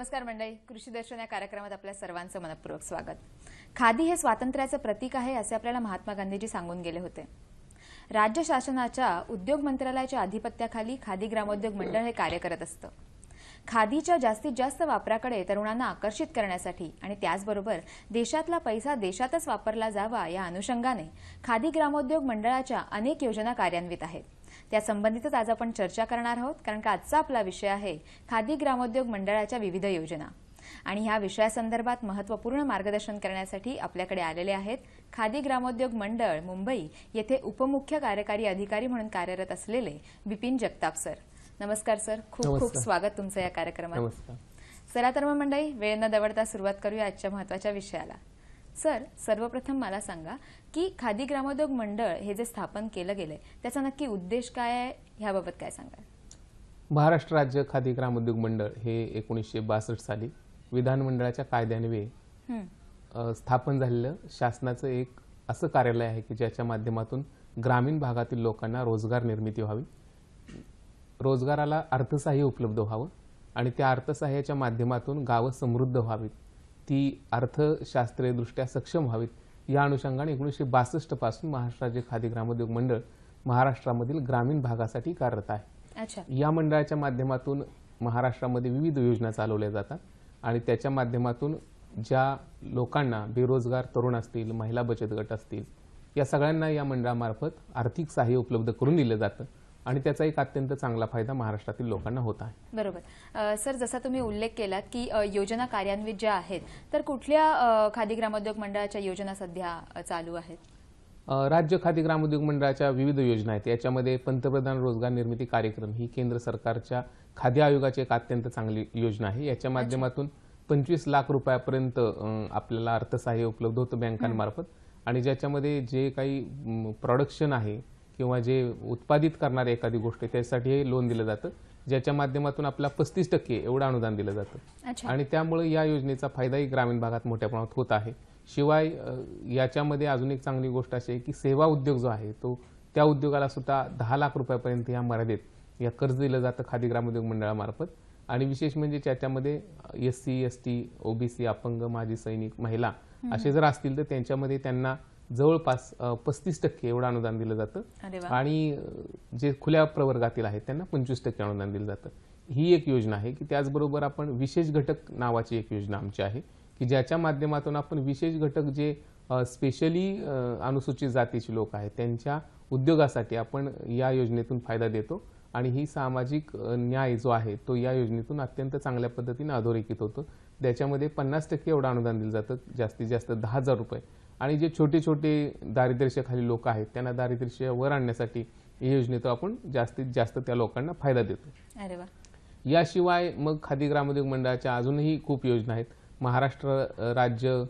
नमस्कार मंडळी कृषी दर्शन या कार्यक्रमात आपल्या सर्वांचं मनपूर्वक स्वागत खादी हे स्वातंत्र्याचं प्रतीक आहे असे आपल्याला महात्मा गांधीजी सांगून गेले होते राज्य शासनाच्या उद्योग मंत्रालयाच्या आधिपत्याखाली खादी ग्रामोद्योग मंडळ हे कार्य करत असतं खादीच्या जास्तीत जास्त वापराकडे तरुणांना आकर्षित करण्यासाठी आणि त्याचबरोबर देशातला पैसा देशातच वापरला जावा या अनुषंगाने खादी ग्रामोद्योग मंडळाच्या अनेक योजना कार्यान्वित आहेत त्या संबंधितच आज आपण चर्चा करणार आहोत कारण का आजचा आपला विषय आहे खादी ग्रामोद्योग मंडळाच्या विविध योजना आणि ह्या विषयासंदर्भात महत्वपूर्ण मार्गदर्शन करण्यासाठी आपल्याकडे आलेले आहेत खादी ग्रामोद्योग मंडळ मुंबई येथे उपमुख्य कार्यकारी अधिकारी म्हणून कार्यरत असलेले बिपिन जगताप सर नमस्कार सर खूप खूप स्वागत तुमचं या कार्यक्रमात चला तर मग मंडळी वेळ न दवडता सुरुवात करूया आजच्या महत्वाच्या विषयाला सर सर्वप्रथम मला सांगा की खादी ग्रामोद्योग मंडळ हे जे स्थापन केलं गेलं त्याचा नक्की उद्देश काय आहे ह्याबाबत काय सांगाल महाराष्ट्र राज्य खादी ग्रामोद्योग मंडळ हे एकोणीसशे बासष्ट साली विधानमंडळाच्या कायद्यान्वये स्थापन झालेलं शासनाचं एक असं कार्यालय आहे की ज्याच्या माध्यमातून ग्रामीण भागातील लोकांना रोजगार निर्मिती व्हावी रोजगाराला अर्थसहाय्य उपलब्ध व्हावं आणि त्या अर्थसहाय्याच्या माध्यमातून गावं समृद्ध व्हावीत ती अर्थशास्त्रीयदृष्ट्या सक्षम व्हावीत या अनुषंगाने एकोणीसशे बासष्टपासून महाराष्ट्र राज्य खादी ग्रामोद्योग मंडळ महाराष्ट्रामधील ग्रामीण भागासाठी कार्यरत आहे या मंडळाच्या माध्यमातून महाराष्ट्रामध्ये विविध योजना चालवल्या जातात आणि त्याच्या माध्यमातून ज्या लोकांना बेरोजगार तरुण असतील महिला बचत गट असतील या सगळ्यांना या मंडळामार्फत आर्थिक सहाय्य उपलब्ध करून दिलं जातं आणि त्याचा एक अत्यंत चांगला फायदा महाराष्ट्रातील लोकांना होत आहे बरोबर सर जसा तुम्ही उल्लेख केलात की योजना कार्यान्वित ज्या आहेत तर कुठल्या खादी ग्रामोद्योग मंडळाच्या योजना सध्या चालू आहेत राज्य खादी ग्रामोद्योग मंडळाच्या विविध योजना आहेत याच्यामध्ये पंतप्रधान रोजगार निर्मिती कार्यक्रम ही केंद्र सरकारच्या खादी आयोगाची एक अत्यंत चांगली योजना आहे याच्या माध्यमातून पंचवीस लाख रुपयापर्यंत आपल्याला अर्थसहाय्य उपलब्ध होतं बँकांमार्फत आणि ज्याच्यामध्ये जे काही प्रोडक्शन आहे किंवा जे उत्पादित करणारे एखादी गोष्ट त्यासाठी लोन दिलं जातं ज्याच्या माध्यमातून आपला पस्तीस टक्के एवढं अनुदान दिलं जातं आणि त्यामुळे या योजनेचा फायदाही ग्रामीण भागात मोठ्या प्रमाणात होत आहे शिवाय याच्यामध्ये अजून एक चांगली गोष्ट अशी आहे की सेवा उद्योग जो आहे तो त्या उद्योगाला सुद्धा दहा लाख रुपयापर्यंत या मर्यादेत या कर्ज दिलं जातं खादी ग्रामोद्योग मंडळामार्फत आणि विशेष म्हणजे ज्याच्यामध्ये एस सी ओबीसी अपंग माजी सैनिक महिला असे जर असतील तर त्यांच्यामध्ये त्यांना जवळपास पस्तीस टक्के एवढं अनुदान दिलं जातं आणि जे खुल्या प्रवर्गातील आहेत त्यांना पंचवीस टक्के अनुदान दिलं जातं ही एक योजना आहे की त्याचबरोबर आपण विशेष घटक नावाची एक योजना आमची आहे की ज्याच्या माध्यमातून आपण विशेष घटक जे स्पेशली अनुसूचित जातीचे लोक आहेत त्यांच्या उद्योगासाठी आपण या योजनेतून फायदा देतो आणि ही सामाजिक न्याय जो आहे तो या योजनेतून अत्यंत चांगल्या पद्धतीने अधोरेखित होतो त्याच्यामध्ये पन्नास टक्के एवढं अनुदान दिलं जातं जास्तीत जास्त दहा हजार रुपये आणि जे छोटे छोटे दारिद्र्यशेखाली लोक आहेत त्यांना दारिद्र्य वर आणण्यासाठी ही योजनेचा आपण जास्तीत जास्त त्या लोकांना फायदा देतो अरे याशिवाय मग खादी ग्रामोद्योग मंडळाच्या अजूनही खूप योजना आहेत महाराष्ट्र राज्य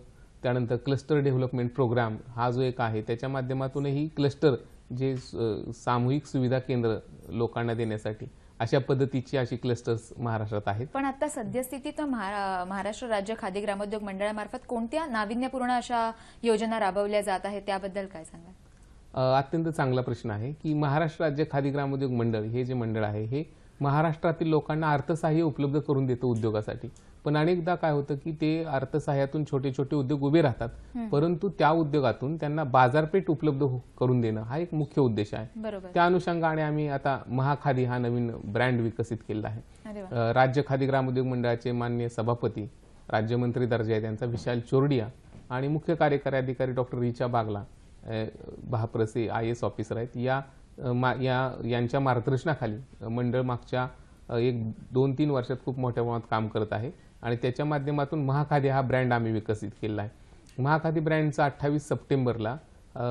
त्यानंतर क्लस्टर डेव्हलपमेंट प्रोग्राम हा जो एक आहे त्याच्या माध्यमातूनही क्लस्टर जे सामूहिक सुविधा केंद्र लोकांना देण्यासाठी अशा पद्धतीची अशी क्लस्टर्स महाराष्ट्रात आहेत पण आता सद्यस्थितीत महाराष्ट्र राज्य खादी ग्रामोद्योग मंडळामार्फत कोणत्या नाविन्यपूर्ण अशा योजना राबवल्या जात आहेत त्याबद्दल काय सांगा अत्यंत चांगला प्रश्न आहे की महाराष्ट्र राज्य खादी ग्रामोद्योग मंडळ हे जे मंडळ आहे हे महाराष्ट्रातील लोकांना अर्थसहाय्य उपलब्ध करून देतं उद्योगासाठी पण अनेकदा काय होतं की ते अर्थसहाय्यातून छोटे छोटे उद्योग उभे राहतात परंतु त्या उद्योगातून त्यांना बाजारपेठ उपलब्ध हो- करून देणं हा एक मुख्य उद्देश आहे त्या अनुषंगाने आम्ही आता महाखादी हा नवीन ब्रँड विकसित केलेला आहे राज्य खादी ग्रामोद्योग मंडळाचे मान्य सभापती राज्यमंत्री दर्जा आहे त्यांचा विशाल चोरडिया आणि मुख्य कार्यकारी अधिकारी डॉक्टर रिचा बागला भाप्रसे आय एस ऑफिसर आहेत या यांच्या मार्गदर्शनाखाली मंडळ मागच्या एक दोन तीन वर्षात खूप मोठ्या प्रमाणात काम करत आहे आणि त्याच्या माध्यमातून महाखादी हा ब्रँड आम्ही विकसित केला आहे महाखादी ब्रँडचा अठ्ठावीस सप्टेंबरला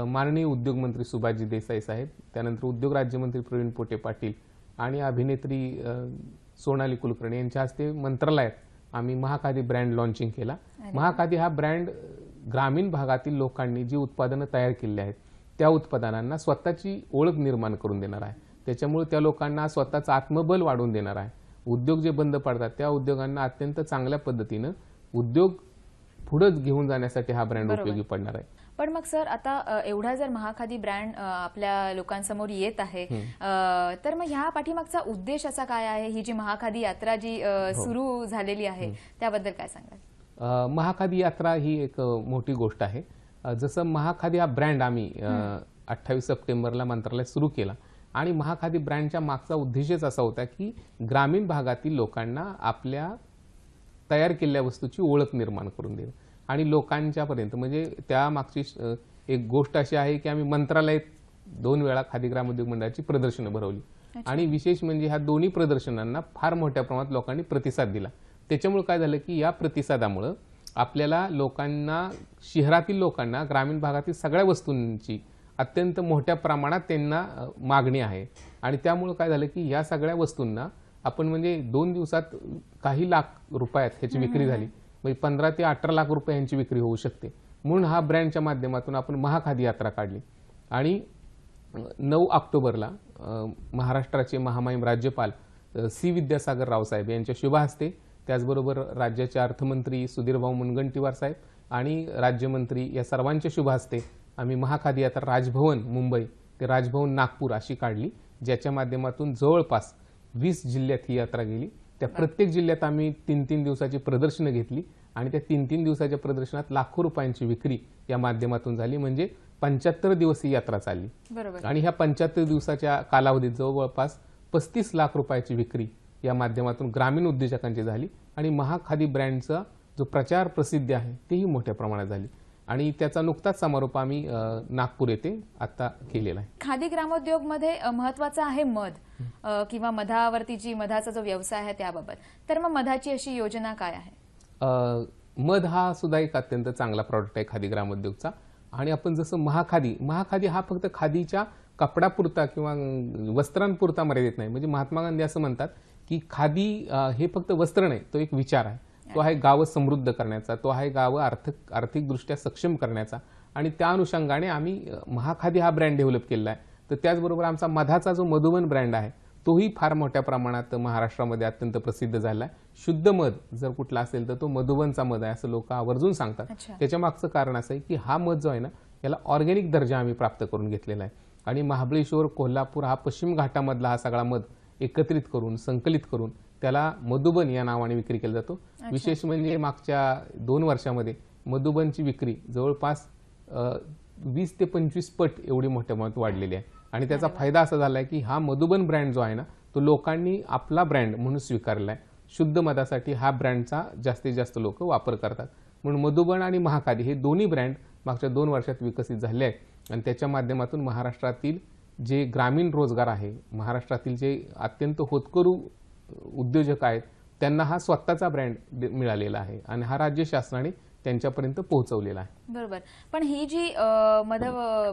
माननीय उद्योगमंत्री सुभाजी देसाई साहेब त्यानंतर उद्योग राज्यमंत्री प्रवीण पोटे पाटील आणि अभिनेत्री सोनाली कुलकर्णी यांच्या हस्ते मंत्रालयात आम्ही महाखादी ब्रँड लॉन्चिंग केला महाखादी हा ब्रँड ग्रामीण भागातील लोकांनी जी उत्पादनं तयार केली आहेत त्या उत्पादनांना स्वतःची ओळख निर्माण करून देणार आहे त्याच्यामुळे त्या लोकांना स्वतःचं आत्मबल वाढवून देणार आहे उद्योग जे बंद पडतात त्या उद्योगांना अत्यंत चांगल्या पद्धतीनं उद्योग पुढंच घेऊन जाण्यासाठी हा ब्रँड उपयोगी पडणार आहे पण मग सर आता एवढा जर महाखादी ब्रँड आपल्या लोकांसमोर येत आहे तर मग ह्या पाठीमागचा उद्देश असा काय आहे ही जी महाखादी यात्रा जी हो. सुरू झालेली आहे त्याबद्दल काय सांगाल महाखादी यात्रा ही एक मोठी गोष्ट आहे जसं महाखादी हा ब्रँड आम्ही अठ्ठावीस सप्टेंबरला मंत्रालयात सुरू केला आणि महाखादी ब्रँडच्या मागचा उद्देशच असा होता की ग्रामीण भागातील लोकांना आपल्या तयार केलेल्या वस्तूची ओळख निर्माण करून देणं आणि लोकांच्यापर्यंत म्हणजे त्या मागची एक गोष्ट अशी आहे की आम्ही मंत्रालयात दोन वेळा खादी ग्रामोद्योग मंडळाची प्रदर्शनं भरवली आणि विशेष म्हणजे ह्या दोन्ही प्रदर्शनांना फार मोठ्या प्रमाणात लोकांनी प्रतिसाद दिला त्याच्यामुळे काय झालं की या प्रतिसादामुळं आपल्याला लोकांना शहरातील लोकांना ग्रामीण भागातील सगळ्या वस्तूंची अत्यंत मोठ्या प्रमाणात त्यांना मागणी आहे आणि त्यामुळं काय झालं की या सगळ्या वस्तूंना आपण म्हणजे दोन दिवसात काही लाख रुपयात ह्याची विक्री झाली म्हणजे पंधरा ते अठरा लाख रुपये यांची विक्री होऊ शकते म्हणून हा ब्रँडच्या माध्यमातून आपण महाखादी यात्रा काढली आणि नऊ ऑक्टोबरला महाराष्ट्राचे महामाईम राज्यपाल सी विद्यासागर रावसाहेब यांच्या शुभा हस्ते त्याचबरोबर राज्याचे अर्थमंत्री सुधीरभाऊ मुनगंटीवार साहेब आणि राज्यमंत्री या सर्वांच्या शुभ हस्ते आम्ही महाखादी आता राजभवन मुंबई ते राजभवन नागपूर अशी काढली ज्याच्या माध्यमातून जवळपास वीस जिल्ह्यात ही यात्रा गेली त्या प्रत्येक जिल्ह्यात आम्ही तीन तीन दिवसाची प्रदर्शनं घेतली आणि त्या तीन तीन दिवसाच्या प्रदर्शनात लाखो रुपयांची विक्री या माध्यमातून झाली म्हणजे पंच्याहत्तर दिवस ही यात्रा चालली आणि ह्या पंच्याहत्तर दिवसाच्या कालावधीत जवळपास पस्तीस लाख रुपयाची विक्री या माध्यमातून ग्रामीण उद्योजकांची झाली आणि महाखादी ब्रँडचा जो प्रचार प्रसिद्धी आहे तेही मोठ्या प्रमाणात झाली आणि त्याचा नुकताच समारोप आम्ही नागपूर येथे आता केलेला आहे खादी ग्रामोद्योग मध्ये महत्वाचा आहे मध किंवा मधावरती जी मधाचा जो व्यवसाय आहे त्याबाबत तर मग मधाची अशी योजना काय आहे मध हा सुद्धा एक अत्यंत चांगला प्रॉडक्ट आहे खादी ग्रामोद्योगचा आणि आपण जसं महाखादी महाखादी हा फक्त खादीच्या कपडापुरता किंवा वस्त्रांपुरता मर्यादित नाही म्हणजे महात्मा गांधी असं म्हणतात की खादी हे फक्त वस्त्र नाही तो एक विचार आहे तो आहे गावं समृद्ध करण्याचा तो आहे गावं आर्थिक आर्थिकदृष्ट्या सक्षम करण्याचा आणि त्या अनुषंगाने आम्ही महाखादी हा ब्रँड डेव्हलप केलेला आहे तर त्याचबरोबर आमचा मधाचा जो मधुबन ब्रँड आहे तोही फार मोठ्या प्रमाणात महाराष्ट्रामध्ये अत्यंत प्रसिद्ध झाला आहे शुद्ध मध जर कुठला असेल तर तो मधुबनचा मध आहे असं लोक आवर्जून सांगतात त्याच्या मागचं कारण असं आहे की हा मध जो आहे ना याला ऑर्गेनिक दर्जा आम्ही प्राप्त करून घेतलेला आहे आणि महाबळेश्वर कोल्हापूर हा पश्चिम घाटामधला हा सगळा मध एकत्रित करून संकलित करून त्याला मधुबन या नावाने विक्री केला जातो विशेष म्हणजे मागच्या दोन वर्षामध्ये मधुबनची विक्री जवळपास वीस ते पंचवीस पट एवढी मोठ्या प्रमाणात वाढलेली आहे आणि त्याचा फायदा असा झाला आहे की हा मधुबन ब्रँड जो आहे ना तो लोकांनी आपला ब्रँड म्हणून स्वीकारला आहे शुद्ध मधासाठी हा ब्रँडचा जास्तीत जास्त लोक वापर करतात म्हणून मधुबन आणि महाकाली हे दोन्ही ब्रँड मागच्या दोन वर्षात विकसित झाले आहेत आणि त्याच्या माध्यमातून महाराष्ट्रातील जे ग्रामीण रोजगार आहे महाराष्ट्रातील जे अत्यंत होतकरू उद्योजक आहेत त्यांना हा स्वतःचा ब्रँड मिळालेला आहे आणि हा राज्य शासनाने त्यांच्यापर्यंत पोहोचवलेला आहे बरोबर पण ही जी मध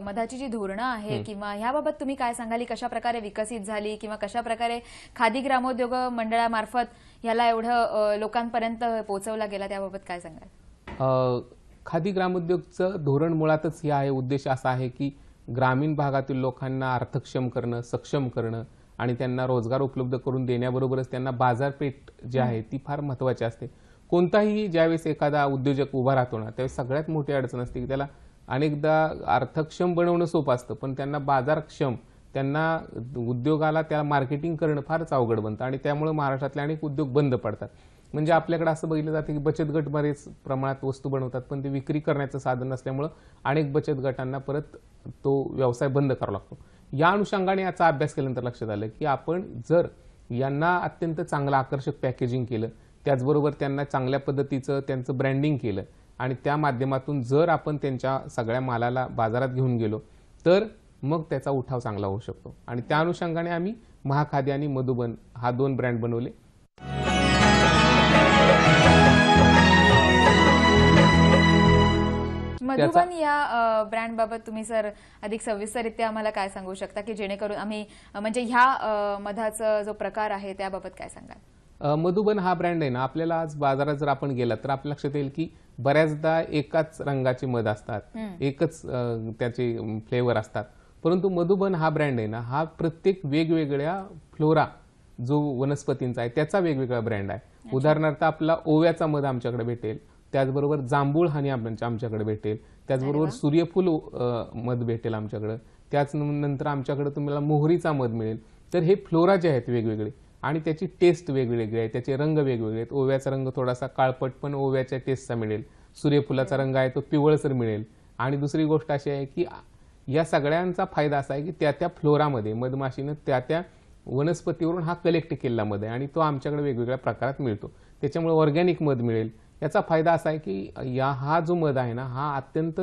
मधाची जी धोरणं आहे किंवा ह्याबाबत तुम्ही काय सांगाल कशा प्रकारे विकसित झाली किंवा कशा प्रकारे खादी ग्रामोद्योग मंडळामार्फत ह्याला एवढं लोकांपर्यंत पोहोचवला गेला त्याबाबत काय सांगाल खादी ग्रामोद्योगचं धोरण मुळातच हे आहे उद्देश असा आहे की ग्रामीण भागातील लोकांना अर्थक्षम करणं सक्षम करणं आणि त्यांना रोजगार उपलब्ध करून देण्याबरोबरच त्यांना बाजारपेठ जी आहे ती फार महत्त्वाची असते कोणताही ज्यावेळेस एखादा उद्योजक उभा राहतो ना त्यावेळेस सगळ्यात मोठी अडचण असते की त्याला अनेकदा अर्थक्षम बनवणं सोपं असतं पण त्यांना बाजारक्षम त्यांना उद्योगाला त्या मार्केटिंग करणं फारच अवघड बनतं आणि त्यामुळे महाराष्ट्रातले अनेक उद्योग बंद पडतात म्हणजे आपल्याकडे असं बघितलं जातं की बचत गट बरेच प्रमाणात वस्तू बनवतात पण ते विक्री करण्याचं साधन नसल्यामुळं अनेक बचत गटांना परत तो व्यवसाय बंद करावा लागतो या अनुषंगाने याचा अभ्यास केल्यानंतर लक्षात आलं की आपण जर यांना अत्यंत चांगलं आकर्षक पॅकेजिंग केलं त्याचबरोबर त्यांना चांगल्या पद्धतीचं त्यांचं ब्रँडिंग केलं आणि त्या माध्यमातून जर आपण त्यांच्या सगळ्या मालाला बाजारात घेऊन गेलो तर मग त्याचा उठाव चांगला होऊ शकतो आणि त्या अनुषंगाने आम्ही महाखादी आणि मधुबन हा दोन ब्रँड बनवले मधुबन या बाबत तुम्ही सर अधिक सविस्तरित्या आम्हाला काय सांगू शकता की जेणेकरून आम्ही म्हणजे ह्या मधाचा जो प्रकार आहे त्याबाबत काय सांगाल मधुबन हा ब्रँड आहे ना आपल्याला आज बाजारात जर आपण गेला तर आपल्या लक्षात येईल की बऱ्याचदा एकाच रंगाचे मध असतात एकच त्याचे फ्लेवर असतात परंतु मधुबन हा ब्रँड आहे ना हा प्रत्येक वेगवेगळ्या फ्लोरा जो वनस्पतींचा आहे त्याचा वेगवेगळा ब्रँड आहे उदाहरणार्थ आपला ओव्याचा मध आमच्याकडे भेटेल त्याचबरोबर जांभूळ हानी आमच्याकडे भेटेल त्याचबरोबर सूर्यफूल मध भेटेल आमच्याकडं त्याच नंतर आमच्याकडे तुम्हाला मोहरीचा मध मिळेल तर हे फ्लोरा जे आहेत वेगवेगळे आणि त्याची टेस्ट वेगवेगळी आहे त्याचे रंग वेगवेगळे आहेत ओव्याचा रंग थोडासा काळपट पण ओव्याच्या टेस्टचा मिळेल सूर्यफुलाचा रंग आहे तो पिवळसर मिळेल आणि दुसरी गोष्ट अशी आहे की या सगळ्यांचा फायदा असा आहे की त्या त्या फ्लोरामध्ये मधमाशीनं त्या त्या वनस्पतीवरून हा कलेक्ट केलेला मध आहे आणि तो आमच्याकडे वेगवेगळ्या प्रकारात मिळतो त्याच्यामुळे ऑर्गॅनिक मध मिळेल याचा फायदा असा आहे की या हा जो मध आहे ना हा अत्यंत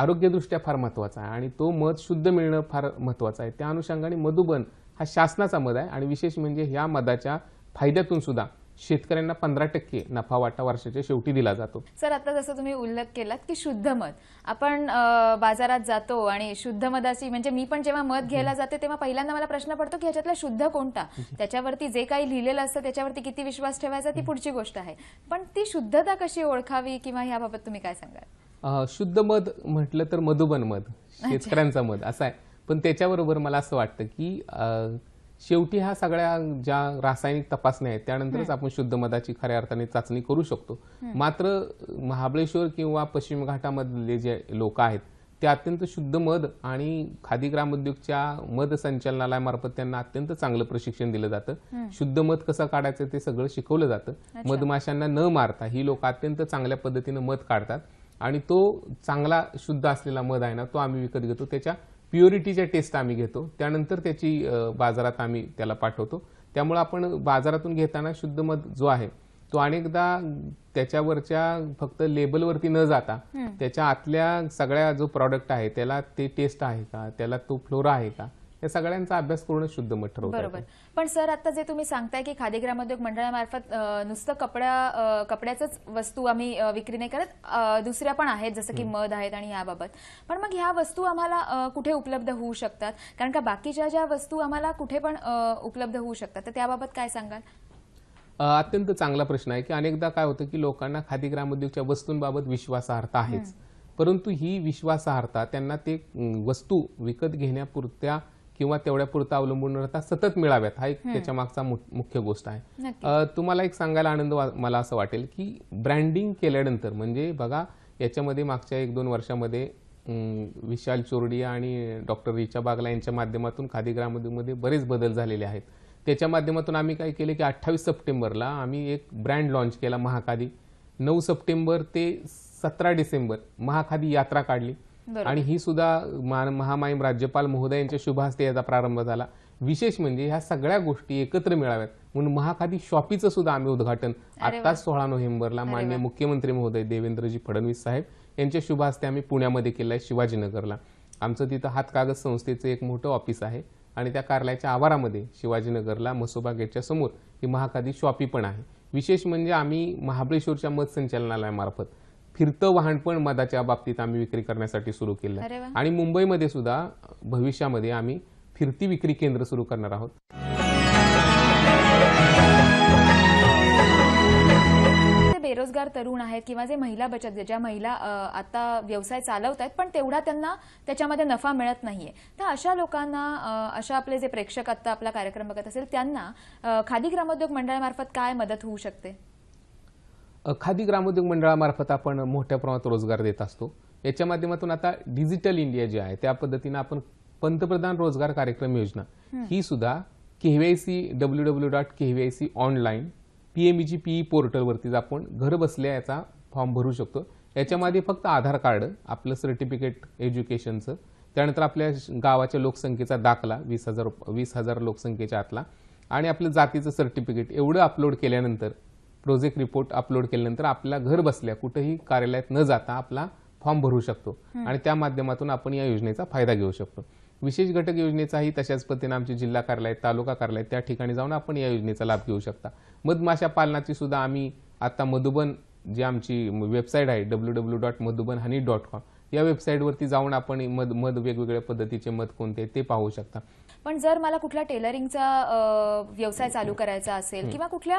आरोग्यदृष्ट्या फार महत्त्वाचा आहे आणि तो मध शुद्ध मिळणं फार महत्वाचं आहे त्या अनुषंगाने मधुबन हा शासनाचा मध आहे आणि विशेष म्हणजे या मधाच्या फायद्यातून सुद्धा शेतकऱ्यांना पंधरा टक्के नफा वाटा वर्षाच्या शेवटी दिला जातो सर आता जसं तुम्ही उल्लेख केलात की शुद्ध मध आपण बाजारात जातो आणि शुद्ध मधाशी म्हणजे मी पण जेव्हा मध घ्यायला जाते तेव्हा पहिल्यांदा मला प्रश्न पडतो की ह्याच्यातला शुद्ध कोणता त्याच्यावरती जे काही लिहिलेलं असतं त्याच्यावरती किती विश्वास ठेवायचा ती पुढची गोष्ट आहे पण ती शुद्धता कशी ओळखावी किंवा ह्याबाबत तुम्ही काय सांगाल शुद्ध मध म्हटलं तर मधुबन मध शेतकऱ्यांचा मध असा आहे पण त्याच्याबरोबर मला असं वाटतं की शेवटी ह्या सगळ्या ज्या रासायनिक तपासण्या आहेत त्यानंतरच आपण शुद्ध मधाची खऱ्या अर्थाने चाचणी करू शकतो मात्र महाबळेश्वर किंवा पश्चिम घाटामधले जे लोक आहेत ते अत्यंत शुद्ध मध आणि खादी ग्रामोद्योगच्या मध संचालनालयामार्फत त्यांना अत्यंत चांगलं प्रशिक्षण दिलं जातं शुद्ध मध कसं काढायचं ते सगळं शिकवलं जातं मधमाशांना न मारता ही लोक अत्यंत चांगल्या पद्धतीनं मध काढतात आणि तो चांगला शुद्ध असलेला मध आहे ना तो आम्ही विकत घेतो त्याच्या प्युरिटीच्या टेस्ट आम्ही घेतो त्यानंतर त्याची बाजारात आम्ही त्याला पाठवतो त्यामुळे आपण बाजारातून घेताना शुद्ध मध जो आहे तो अनेकदा त्याच्यावरच्या फक्त लेबलवरती न जाता त्याच्या आतल्या सगळ्या जो प्रॉडक्ट आहे त्याला ते टेस्ट आहे का त्याला तो फ्लोरा आहे का या सगळ्यांचा अभ्यास करून शुद्ध मठ ठरवतो बरोबर पण सर आता जे तुम्ही सांगताय की खादी ग्रामोद्योग मंडळामार्फत नुसतं कपड्या कपड्याच वस्तू आम्ही विक्री नाही करत दुसऱ्या पण आहेत जसं की मध आहेत आणि याबाबत पण मग ह्या वस्तू आम्हाला कुठे उपलब्ध होऊ शकतात कारण का बाकीच्या ज्या वस्तू आम्हाला कुठे पण उपलब्ध होऊ शकतात तर त्याबाबत काय सांगाल अत्यंत चांगला प्रश्न आहे की अनेकदा काय होतं की लोकांना खादी ग्रामोद्योगच्या वस्तूंबाबत विश्वासार्हता आहेच परंतु ही विश्वासार्हता त्यांना ते वस्तू विकत घेण्यापुरत्या किंवा तेवढ्यापुरता अवलंबून राहता सतत मिळाव्यात हा एक त्याच्या मागचा मुख्य गोष्ट आहे तुम्हाला एक सांगायला आनंद मला असं वाटेल की ब्रँडिंग केल्यानंतर म्हणजे बघा याच्यामध्ये मागच्या एक दोन वर्षामध्ये विशाल चोरडिया आणि डॉक्टर रिचा बागला यांच्या माध्यमातून खादी ग्रामोद्योगमध्ये बरेच बदल झालेले आहेत त्याच्या माध्यमातून आम्ही काय केले की अठ्ठावीस सप्टेंबरला आम्ही एक ब्रँड लॉन्च केला महाखादी नऊ सप्टेंबर ते सतरा डिसेंबर महाखादी यात्रा काढली आणि ही सुद्धा महामाईम राज्यपाल महोदय यांच्या शुभ हस्ते याचा प्रारंभ झाला विशेष म्हणजे ह्या सगळ्या गोष्टी एकत्र मिळाव्यात म्हणून महाखादी शॉपीचं सुद्धा आम्ही उद्घाटन आताच सोळा नोव्हेंबरला मान्य मुख्यमंत्री महोदय देवेंद्रजी फडणवीस साहेब यांच्या शुभ हस्ते आम्ही पुण्यामध्ये केलं आहे शिवाजीनगरला आमचं तिथं हातकागद संस्थेचं एक मोठं ऑफिस आहे आणि त्या कार्यालयाच्या आवारामध्ये शिवाजीनगरला मसोबा गेटच्या समोर ही महाखादी शॉपी पण आहे विशेष म्हणजे आम्ही महाबळेश्वरच्या मत फिरतं वाहन पण मधाच्या बाबतीत आम्ही विक्री करण्यासाठी सुरू केलं आणि मुंबईमध्ये सुद्धा भविष्यामध्ये आम्ही फिरती विक्री केंद्र सुरू करणार आहोत बेरोजगार तरुण आहेत किंवा जे महिला बचत ज्या महिला आता व्यवसाय चालवत आहेत पण तेवढा त्यांना त्याच्यामध्ये नफा मिळत नाहीये तर अशा लोकांना अशा आपले जे प्रेक्षक आता आपला कार्यक्रम बघत असेल त्यांना खादी ग्रामोद्योग मंडळामार्फत काय मदत होऊ शकते खादी ग्रामोद्योग मंडळामार्फत आपण मोठ्या प्रमाणात रोजगार देत असतो याच्या माध्यमातून आता डिजिटल इंडिया जे आहे त्या पद्धतीनं आपण पंतप्रधान रोजगार कार्यक्रम योजना ही सुद्धा KVIC W W dot KVIC online PMEGP पोर्टलवरतीच e e आपण घर बसल्या याचा फॉर्म भरू शकतो याच्यामध्ये फक्त आधार कार्ड आपलं सर्टिफिकेट एज्युकेशनचं त्यानंतर आपल्या गावाच्या लोकसंख्येचा दाखला वीस हजार वीस हजार लोकसंख्येच्या आतला आणि आपलं जातीचं सर्टिफिकेट एवढं अपलोड केल्यानंतर प्रोजेक्ट रिपोर्ट अपलोड केल्यानंतर आपला घर बसल्या कुठेही कार्यालयात न जाता आपला फॉर्म भरू शकतो आणि त्या माध्यमातून आपण या योजनेचा फायदा घेऊ शकतो विशेष घटक योजनेचाही तशाच पद्धतीने आमचे जिल्हा कार्यालय तालुका कार्यालय त्या ठिकाणी जाऊन आपण या योजनेचा लाभ घेऊ शकता मधमाशा पालनाची सुद्धा आम्ही आता मधुबन जी आमची वेबसाईट आहे W W dot Madhuban honey dot com या वरती जाऊन आपण मद मध वेगवेगळ्या पद्धतीचे मध कोणते ते पाहू शकता पण जर मला कुठला टेलरिंगचा व्यवसाय चालू करायचा असेल किंवा कुठल्या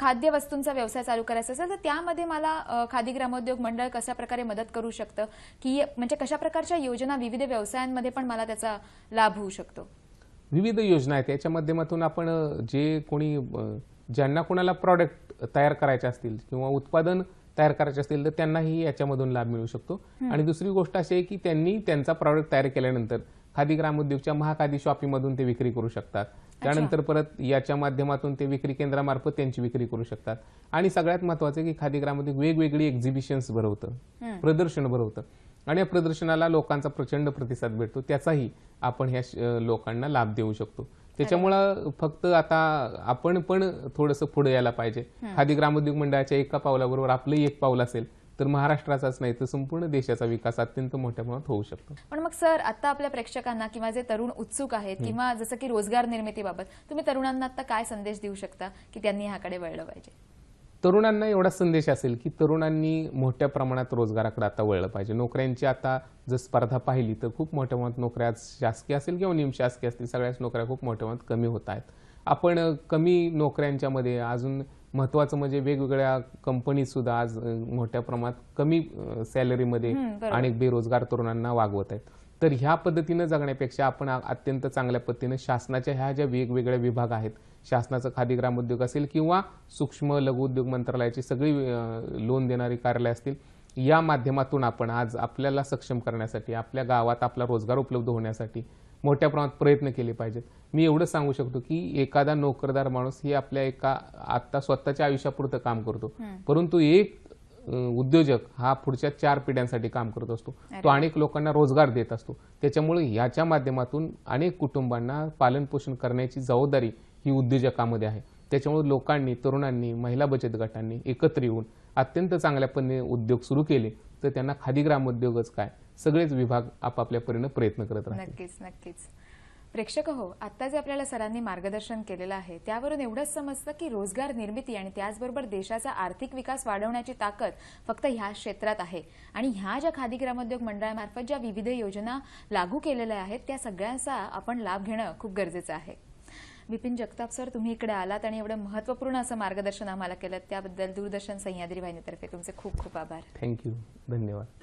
खाद्य वस्तूंचा व्यवसाय चालू करायचा असेल तर त्यामध्ये मला खादी ग्रामोद्योग मंडळ कशा प्रकारे मदत करू शकतं की म्हणजे कशा प्रकारच्या योजना विविध व्यवसायांमध्ये पण मला त्याचा लाभ होऊ शकतो विविध योजना आहेत याच्या माध्यमातून आपण जे कोणी ज्यांना कोणाला प्रॉडक्ट तयार करायचे असतील किंवा उत्पादन तयार करायचे असतील तर त्यांनाही याच्यामधून लाभ मिळू शकतो आणि दुसरी गोष्ट अशी आहे की त्यांनी त्यांचा प्रॉडक्ट तयार केल्यानंतर खादी ग्रामोद्योगच्या महाखादी मधून ते विक्री करू शकतात त्यानंतर परत याच्या माध्यमातून ते विक्री केंद्रामार्फत त्यांची विक्री करू शकतात आणि सगळ्यात महत्वाचं की खादी ग्रामोद्योग वेगवेगळी एक्झिबिशन्स भरवतं प्रदर्शन भरवतं आणि या प्रदर्शनाला लोकांचा प्रचंड प्रतिसाद भेटतो त्याचाही आपण ह्या लोकांना लाभ देऊ शकतो त्याच्यामुळं फक्त आता आपण पण थोडस पुढे यायला पाहिजे खादी ग्रामोद्योग मंडळाच्या एका पावलाबरोबर आपलंही एक पाऊल असेल तर महाराष्ट्राचाच नाही तर संपूर्ण देशाचा विकास अत्यंत मोठ्या प्रमाणात होऊ शकतो पण मग सर आता आपल्या प्रेक्षकांना किंवा जे तरुण उत्सुक आहेत किंवा जसं की रोजगार निर्मितीबाबत तुम्ही तरुणांना आता काय संदेश देऊ शकता की त्यांनी ह्याकडे वळलं पाहिजे तरुणांना एवढा संदेश असेल की तरुणांनी मोठ्या प्रमाणात रोजगाराकडे आता वळलं पाहिजे नोकऱ्यांची आता जर स्पर्धा पाहिली तर खूप मोठ्या प्रमाणात नोकऱ्या शासकीय असेल किंवा निमशासकीय असतील सगळ्याच नोकऱ्या खूप मोठ्या प्रमाणात कमी होत आहेत आपण कमी नोकऱ्यांच्या मध्ये अजून महत्वाचं म्हणजे वेगवेगळ्या कंपनी सुद्धा आज मोठ्या प्रमाणात कमी सॅलरीमध्ये अनेक बेरोजगार तरुणांना वागवत आहेत तर ह्या पद्धतीनं जगण्यापेक्षा आपण अत्यंत चांगल्या पद्धतीनं शासनाच्या ह्या ज्या वेगवेगळ्या विभाग आहेत शासनाचं खादी ग्राम उद्योग असेल किंवा सूक्ष्म लघु उद्योग मंत्रालयाची सगळी लोन देणारी कार्यालय असतील या माध्यमातून आपण आज आपल्याला सक्षम करण्यासाठी आपल्या गावात आपला रोजगार उपलब्ध होण्यासाठी मोठ्या प्रमाणात प्रयत्न केले पाहिजेत मी एवढं सांगू शकतो की एखादा नोकरदार माणूस हे आपल्या एका आता स्वतःच्या आयुष्यापुरतं काम करतो परंतु एक उद्योजक हा पुढच्या चार पिढ्यांसाठी काम करत असतो तो अनेक लोकांना रोजगार देत असतो त्याच्यामुळे ह्याच्या माध्यमातून अनेक कुटुंबांना पालनपोषण करण्याची जबाबदारी ही उद्योजकामध्ये आहे त्याच्यामुळे लोकांनी तरुणांनी महिला बचत गटांनी एकत्र येऊन अत्यंत चांगल्या पद्धतीने उद्योग सुरू केले तर त्यांना खादी ग्राम उद्योगच काय सगळेच विभाग आपापल्या परीनं प्रयत्न करत राहतात नक्कीच नक्कीच प्रेक्षक हो आत्ता जे आपल्याला सरांनी मार्गदर्शन केलेलं आहे त्यावरून एवढंच समजतं की रोजगार निर्मिती आणि त्याचबरोबर देशाचा आर्थिक विकास वाढवण्याची ताकद फक्त ह्या क्षेत्रात आहे आणि ह्या ज्या खादी ग्रामोद्योग मंडळामार्फत ज्या विविध योजना लागू केलेल्या आहेत त्या सगळ्यांचा आपण लाभ घेणं खूप गरजेचं आहे विपिन जगताप सर तुम्ही इकडे आलात आणि एवढं महत्त्वपूर्ण असं मार्गदर्शन आम्हाला केलं त्याबद्दल दूरदर्शन सह्याद्री वाहिनीतर्फे तुमचे खूप खूप आभार थँक्यू धन्यवाद